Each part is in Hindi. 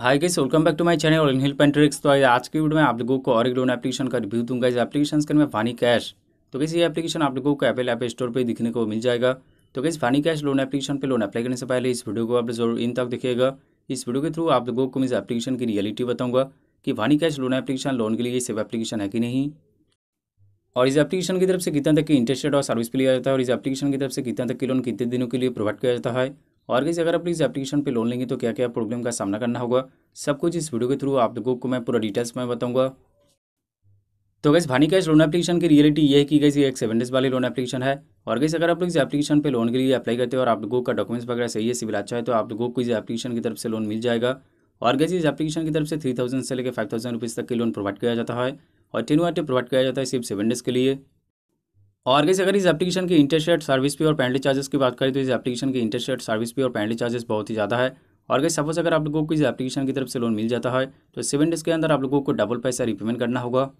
hi guys welcome back to my channel और हिल पेंट्रिक्स तो आज की वीडियो में आप लोगों को और एक लोन एप्लीकेशन का रिव्यू दूंगा इस एप्लीकेशन के नाम फानी कैश तो कैसे ये एप्लीकेशन आप लोगों को एपल ऐप स्टोर पे दिखने को मिल जाएगा तो कैसे फानी कैश लोन एप्लीकेशन पे लोन अप्लाई करने से पहले इस वीडियो को आप जरूर इन तक देखिएगा इस वीडियो के थ्रू आप लोगों को मैं इस एप्लीकेशन की रियलिटी बताऊँगा कि फानी कैश लोन एप्लीकेशन लोन के लिए सेफ एप्लीकेशन है कि नहीं और इस एप्लीकेशन की तरफ से कितना तक की इंटरेस्टेड और सर्विस पे लिया जाता है और इस एप्लीकेशन की तरफ से कितना तक की लोन कितने दिनों के लिए प्रोवाइड किया जाता है और कैसे अगर आप इस एप्लीकेशन पे लोन लेंगे तो क्या क्या प्रॉब्लम का सामना करना होगा सब कुछ इस वीडियो के थ्रू आप लोगों को मैं पूरा डिटेल्स में बताऊंगा तो गैस भानी कैश लोन एप्लीकेशन की रियलिटी ये है कि गैस ये एक सेवन डेज वाली लोन एप्लीकेशन है और कैसे अगर आप लोग इस एप्लीकेशन पर लोन के लिए अप्लाई करते हो और आप लोगों का डॉक्यूमेंट्स वगैरह सही है सिविल अच्छा है तो आप लोगों को इस एप्लीकेशन की तरफ से लोन मिल जाएगा और कैसे इस एप्लीकेशन की तरफ से थ्री थाउजेंड से लेकर फाइव थाउजेंड रुपीज़ तक की लोन प्रोवाइड किया जाता है और टेन वाटे प्रोवाइड किया जाता है सिर्फ सेवन डेज के लिए और कैसे अगर इस एप्लीकेशन की इंटरेस्ट रेट सर्विस पे और पेनल्टी चार्जेस की बात करें तो इस एप्लीकेशन की इंटरेस्ट रेट सर्विस पे और पेनल्टी चार्जेस बहुत ही ज़्यादा है और कैसे सपोज अगर आप लोगों को इस एप्लीकेशन की तरफ से लोन मिल जाता है तो सेवन डेज़ के अंदर आप लोगों को डबल पैसा रिपेमेंट करना होगा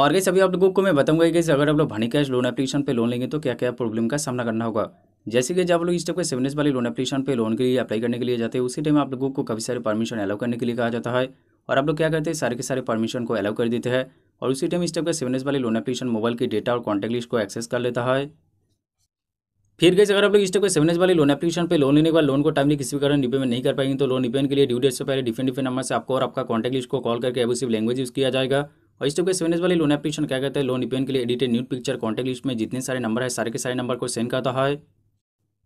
और कैसे अभी आप लोगों को मैं बताऊंगा कि अगर आप लोग भनी कैश लोन एप्लीकेशन पर लोन लेंगे तो क्या क्या प्रॉब्लम का सामना करना होगा जैसे कि जब लोग इस टाइप के सेवन डेज वाली लोन एप्लीकेशन पर लोन के लिए अप्लाई करने के लिए जाते हैं उसी टाइम आप लोगों को काफ़ी सारे परमिशन अलाउ करने के लिए कहा जाता है और आप लोग क्या करते हैं सारे के सारे परमिशन को अलाउ कर देते हैं और उसी टाइम इस टाइप का सेवन एस वाले लोन एप्लीकेशन मोबाइल की डेटा और कॉन्टैक्ट लिस्ट को एक्सेस कर लेता है फिर गैस अगर आप लोग इस टाइप के सेवन एस वाले लोन एप्लीकेशन पे लोन लेने के बाद लोन को टाइमली किसी भी कारण रिपेमेंट नहीं कर पाएंगे तो लोन रिपेमेंट के लिए ड्यू डेट से पहले डिफरेंट डिफरेंट नंबर से आपको और आपका कॉन्टैक्ट लिस्ट को कॉल करके एबोसिव लैंग्वेज यूज़ किया जाएगा और इस टाइप के सेवन एस वाले लोन एप्लीकेशन क्या कहते हैं लोन रिपेमेंट के लिए edited new picture contact list में जितने सारे नंबर है सारे के सारे नंबर को सेंड करता है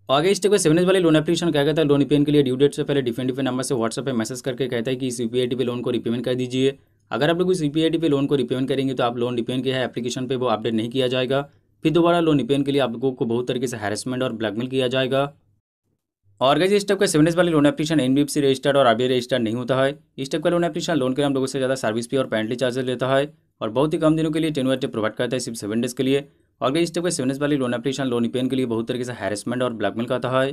तो आगे इस टाइप का सेवन एस वाले लोन एप्लीकेशन क्या कहता है लोन रिपेमेंट के लिए ड्यू डेट से पहले डिफरेंट डिफरेंट नंबर से व्हाट्सएप पर मैसेज करके कहता है कि इस यू पी लोन को रिपेमेंट कर दीजिए अगर आप लोग इस ईपीआईडी पे लोन को रिपेमेंट करेंगे तो आप लोन रिपेन किया है एप्लीकेशन पे वो अपडेट नहीं किया जाएगा फिर दोबारा लोन रिपेन के लिए आप लोगों को बहुत तरीके से हैरेसमेंट और ब्लैकमेल किया जाएगा और गैस इस टाइप का सेवन डेज वाले लोन एप्लीकेशन एन रजिस्टर्ड और आरबीआई रजिस्टर्ड नहीं होता है इस टाइप का लोन एप्लीकेशन लोन के हम लोगों से ज़्यादा सर्विस फी और पेंटली चार्जेस लेता है और बहुत ही कम दिनों के लिए टेन वाइट प्रोवाइड करता है सिर्फ सेवन डेज के लिए और गैस इस टाइप का सेवन डेज वाली लोन एप्लीकेशन लोन रिपेन के लिए बहुत तरीके से हैरेसमेंट और ब्लैकमेल करता है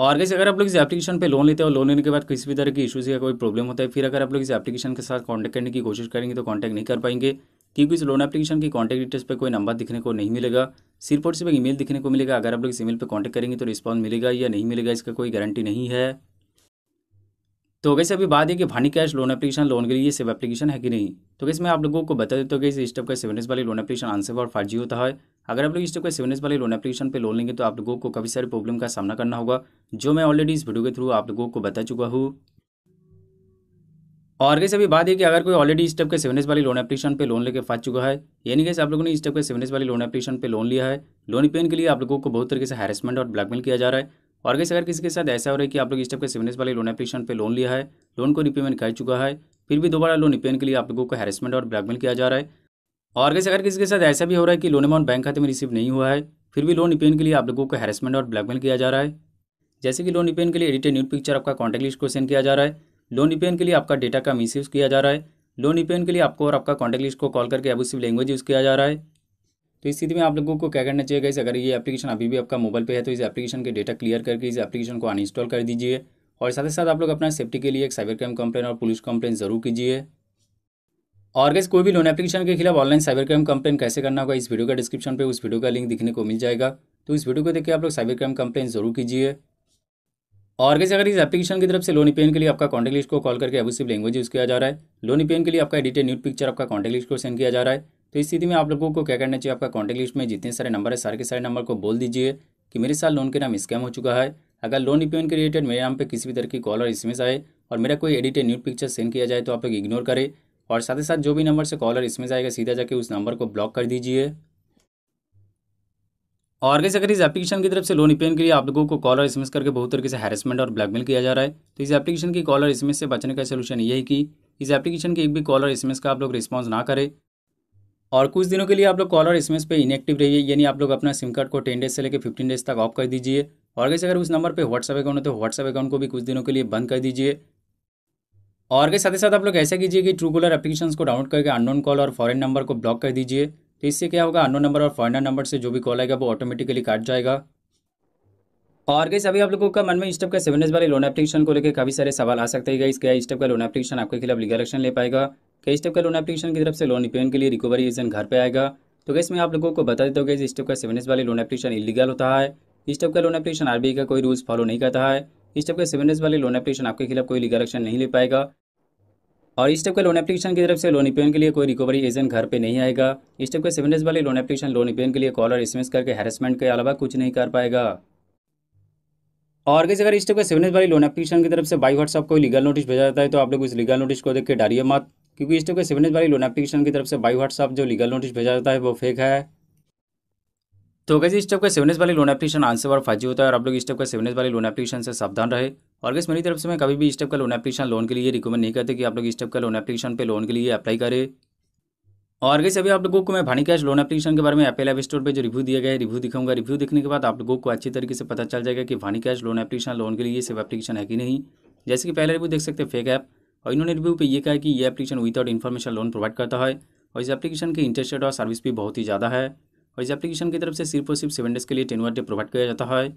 और कैसे अगर आप लोग इस एप्लीकेशन पे लोन लेते हैं और लोन लेने के बाद किसी भी तरह की इशूज़ या कोई प्रॉब्लम होता है फिर अगर आप लोग इस एप्लीकेशन के साथ कॉन्टैक्ट करने की कोशिश करेंगे तो कॉन्टैक्ट नहीं कर पाएंगे क्योंकि इस लोन एप्लीकेशन की कॉन्टैक्ट डिटेल्स पर कोई नंबर दिखने को नहीं मिलेगा सिर्फ और सिर्फ ईमेल दिखने को मिलेगा अगर आप लोग इस ईमेल पर कॉन्टैक्ट करेंगे तो रिस्पॉन्स मिलेगा या नहीं मिलेगा इसका कोई गारंटी नहीं है तो कैसे अभी बात है कि भानी कैश लोन एप्लीकेशन लोन के लिए सेव एप्लीकेशन है कि नहीं तो कैसे मैं आप लोगों को बता देता हूँ इस टाइप का एस वाली लोन एप्लीकेशन आंसर और जी होता है अगर आप लोग टाइप का एस वाली लोन एप्लीकेशन पर लोन लेंगे तो आप लोगों को कभी सारी प्रॉब्लम का सामना करना होगा जो मैं ऑलरेडी इस वीडियो के थ्रू आप लोगों को बता चुका हूँ और कैसे अभी बात है कि अगर कोई ऑलरेडी स्टेप के सेवनेस वाली लोन एप्लीकेशन पे लोन लेके फंस चुका है यानी कैसे आप लोगों ने स्टेप के एस वाली लोन एप्लीकेशन पे लोन लिया है लोन पेन के लिए आप लोगों को बहुत तरीके से हैरेसमेंट और ब्लैकमेल किया जा रहा है और कैसे अगर किसी के साथ ऐसा हो रहा है कि आप लोग इस टाइप के सिवनेस वाले लोन एप्लीकेशन पे लोन लिया है लोन को रिपेमेंट कर चुका है फिर भी दोबारा लोन रिपेन के लिए आप लोगों को हैरेसमेंट और ब्लैकमेल किया जा रहा है और कैसे अगर किसी के साथ ऐसा भी हो रहा है कि लोन अमाउंट बैंक खाते में रिसीव नहीं हुआ है फिर भी लोन रिपेन के लिए आप लोगों को हैरेसमेंट और ब्लैकमेल किया जा रहा है जैसे कि लोन रिपेन के लिए एडिटेड न्यूड पिक्चर आपका कॉन्टैक्ट लिस्ट को सेंड किया जा रहा है लोन रिपेन के लिए आपका डेटा का मिस किया जा रहा है लोन रिपेन के लिए आपको और आपका कॉन्टैक्ट लिस्ट को कॉल करके एबूसिव लैंग्वेज यूज़ किया जा रहा है तो इस स्थिति में आप लोगों को क्या करना चाहिए गाइस अगर ये एप्लीकेशन अभी भी आपका मोबाइल पे है तो इस एप्लीकेशन के डेटा क्लियर करके इस एप्लीकेशन को अनइंस्टॉल कर दीजिए और साथ ही साथ आप लोग अपना सेफ्टी के लिए एक साइबर क्राइम कंप्लेन और पुलिस कंप्लेन जरूर कीजिए और गैस कोई भी लोन एप्लीकेशन के खिलाफ ऑनलाइन साइबर क्राइम कंप्लेन कैसे करना होगा इस वीडियो का डिस्क्रिप्शन पर उस वीडियो का लिंक दिखने को मिल जाएगा तो इस वीडियो को देखिए आप लोग साइबर क्राइम कंप्लेन जरूर कीजिए और कैसे अगर इस एप्लीकेशन की तरफ से लोन पेन के लिए आपका कॉन्टैक्ट लिस्ट को कॉल करके एबुसिव लैंग्वेज यूज़ किया जा रहा है लोन पेन के लिए आपका एडिटेड न्यूट पिक्चर आपका कॉन्टैक्ट लिस्ट को सेंड किया जा रहा है तो इस स्थिति में आप लोगों को क्या करना चाहिए आपका कॉन्टैक्ट लिस्ट में जितने सारे नंबर है सारे के सारे नंबर को बोल दीजिए कि मेरे साथ लोन के नाम स्कैम हो चुका है अगर लोन रिपेमेंट के रिलेटेड मेरे नाम पर किसी भी तरह की कॉल और एस आए और मेरा कोई एडिटेड न्यूड पिक्चर सेंड किया जाए तो आप लोग इग्नोर करें और साथ ही साथ जो भी नंबर से कॉलर इसमें जाएगा सीधा जाके उस नंबर को ब्लॉक कर दीजिए और कैसे अगर इस एप्लीकेशन की तरफ से लोन रिपेन के लिए आप लोगों को कॉल और एसएमएस करके बहुत तरीके से हैरेसमेंट और ब्लैकमेल किया जा रहा है तो इस एप्लीकेशन की कॉल और एसएमएस से बचने का सोल्यूशन यही कि इस एप्लीकेशन के एक भी कॉल और एसएमएस का आप लोग रिस्पॉन्स ना करें और कुछ दिनों के लिए आप लोग कॉल और एस पे इनएक्टिव रहिए यानी आप लोग अपना सिम कार्ड को टेन डेज से लेकर फिफ्टीन डेज तक ऑफ कर दीजिए और कैसे अगर उस नंबर पे व्हाट्सअप अकाउंट है तो व्हाट्सअप अकाउंट को भी कुछ दिनों के लिए बंद कर दीजिए और के साथ ही साथ आप लोग ऐसा कीजिए कि ट्रू कॉलर एप्लीकेशन को डाउनलोड करके अननोन कॉल और फॉरन नंबर को ब्लॉक कर दीजिए तो इससे क्या होगा अननोन नंबर और फॉरनर नंबर से जो भी कॉल आएगा वो ऑटोमेटिकली काट जाएगा और कैसे अभी आप लोगों का मन में स्टेप का सेवन डेज वाले लोन एप्लीकेशन को लेकर काफी सारे सवाल आ सकते हैं इस क्या स्टेप का लोन एप्लीकेशन आपके खिलाफ लीगल एक्शन ले पाएगा कई स्टेप का लोन एप्लीकेशन की तरफ से लोन रिपेमेंट के लिए रिकवरी एजेंट घर पर आएगा तो कैसे मैं आप लोगों को बता देता हूँ कि इस स्टेप का सेवन डेज वाले लोन एप्लीकेशन इलीगल होता है इस स्टेप का लोन एप्लीकेशन आर का कोई रूल्स फॉलो नहीं करता है इस स्टेप का सेवन डेज वाले लोन एप्लीकेशन आपके खिलाफ कोई लीगल एक्शन नहीं ले पाएगा और इस टाइप का लोन एप्लीकेशन की तरफ से लोन रिपेमेंट के लिए कोई रिकवरी एजेंट घर पे नहीं आएगा इस टाइप का सेवन डेज वाले लोन एप्लीकेशन लोन रिपेमेंट के लिए कॉल और एसएमएस करके हेरसमेंट के अलावा कुछ नहीं कर पाएगा और कैसे अगर इस टाइप का सेवन डेज वाले लोन एप्लीकेशन की तरफ से बाई व्हाट्सअप कोई लीगल नोटिस भेजा जाता है तो आप लोग उस लीगल नोटिस को देख के डालिए मत क्योंकि इस टाइप के सेवन वाली लोन एप्लीकेशन की तरफ से बाई व्हाट्सअप जो लीगल नोटिस भेजा जाता है वो फेक है तो कैसे इस टाइप का सेवन वाली लोन एप्लीकेशन आंसर और फाइजी होता है और आप लोग इस टाइप का सेवन वाली लोन एप्लीकेशन से सावधान रहे और कैसे मेरी तरफ से मैं कभी भी इस टाइप का लोन एप्लीकेशन लोन के लिए रिकमेंड नहीं करते कि आप लोग इस टाइप का लोन एप्लीकेशन पे लोन के लिए अप्लाई करें और कैसे अभी आप लोगों को मैं भानी कैश लोन एप्लीकेशन के बारे में एपल एप स्टोर पर जो रिव्यू दिया गया है रिव्यू दिखाऊंगा रिव्यू देखने के बाद आप लोगों को अच्छी तरीके से पता चल जाएगा कि भानी कैश लोन एप्लीकेशन लोन के लिए सिर्फ एप्लीकेशन है कि नहीं जैसे कि पहले रिव्यू देख सकते फेक ऐप और इन्होंने रिव्यू पे ये कहा कि ये application without information loan provide करता है और इस एप्लीकेशन के इंटरेस्ट रेट और सर्विस भी बहुत ही ज़्यादा है और इस एप्लीकेशन की तरफ से सिर्फ और सिर्फ सेवन डेज के लिए टेन वर्ड प्रोवाइड किया जाता है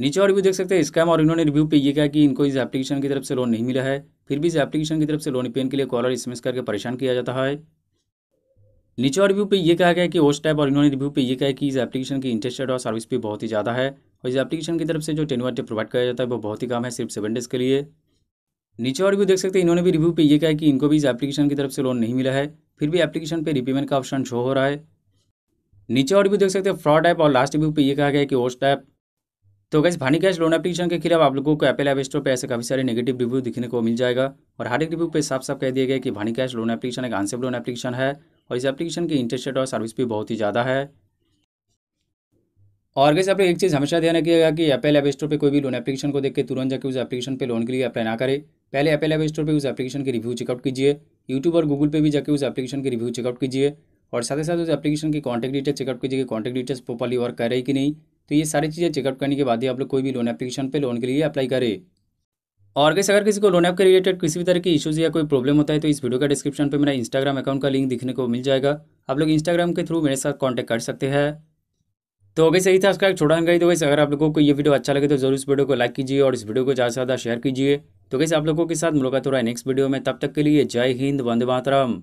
नीचे और रिव्यू देख सकते हैं स्कैम और इन्होंने रिव्यू पे ये कहा कि इनको इस एप्लीकेशन की तरफ से लोन नहीं मिला है फिर भी इस एप्लीकेशन की तरफ से लोन पेन के लिए कॉलर एस करके परेशान किया जाता है नीचे और रिव्यू पे ये कहा गया कि वो स्टैप और इन्होंने रिव्यू पे ये कहा कि इस एप्लीकेशन की इंटरेस्ट रेट और सर्विस भी बहुत ही ज़्यादा है और इस एप्लीकेशन की तरफ से जो टेन वर्ड प्रोवाइड किया जाता है वो बहुत ही कम है सिर्फ सेवन डेज के लिए नीचे और भी देख सकते हैं इन्होंने भी रिव्यू पे ये कहा कि इनको भी इस एप्लीकेशन की तरफ से लोन नहीं मिला है फिर भी एप्लीकेशन पे रिपेमेंट का ऑप्शन शो हो रहा है नीचे और भी देख सकते हैं फ्रॉड ऐप और लास्ट रिव्यू पे ये कहा गया कि वोस्ट ऐप तो कैसे भानी कैश लोन एप्लीकेशन के खिलाफ आप लोगों को एपल ऐप स्टोर पर ऐसे काफी सारे नेगेटिव रिव्यू दिखने को मिल जाएगा और हर एक रिव्यू पे साफ साफ कह दिया गया कि भानी कैश लोन एप्लीकेशन एक आंसर लोन एप्लीकेशन है और इस एप्लीकेशन की इंटरेस्ट रेट और सर्विस भी बहुत ही ज़्यादा है और कैसे आप लोग एक चीज़ हमेशा ध्यान रखिएगा कि एपल ऐप स्टोर पर कोई भी लोन एप्लीकेशन को देख के तुरंत जाकर उस एप्लीकेशन पर लोन के लिए अप्लाई ना करें पहले एपल एप स्टोर पर उस एप्लीकेशन के रिव्यू चेकआउट कीजिए यूट्यूब और गूगल पे भी जाकर उस एप्लीकेशन के रिव्यू चेकआउट कीजिए और साथ ही साथ उस एप्लीकेशन की कॉन्टैक्ट डिटेल चेकआउट कीजिए कॉन्टैक्ट डिटेल्स प्रॉपरली वर्क कर रही कि नहीं तो ये सारी चीज़ें चेकआउट करने के बाद ही आप लोग कोई भी लोन एप्लीकेशन पर लोन के लिए अप्लाई करें और कैसे अगर किसी को लोन ऐप के रिलेटेड किसी भी तरह की इश्यूज़ या कोई प्रॉब्लम होता है तो इस वीडियो का डिस्क्रिप्शन पर मेरा इंस्टाग्राम अकाउंट का लिंक दिखने को मिल जाएगा आप लोग इंस्टाग्राम के थ्रू मेरे साथ कॉन्टैक्ट कर सकते हैं तो अगर सही था उसका एक छोटा गई तो वैसे अगर आप लोगों को ये वीडियो अच्छा लगे तो जरूर इस वीडियो को लाइक कीजिए और इस वीडियो को ज़्यादा से ज़्यादा शेयर कीजिए तो कैसे आप लोगों के साथ मुलाकात हो रहा है नेक्स्ट वीडियो में तब तक के लिए जय हिंद वंदे मातरम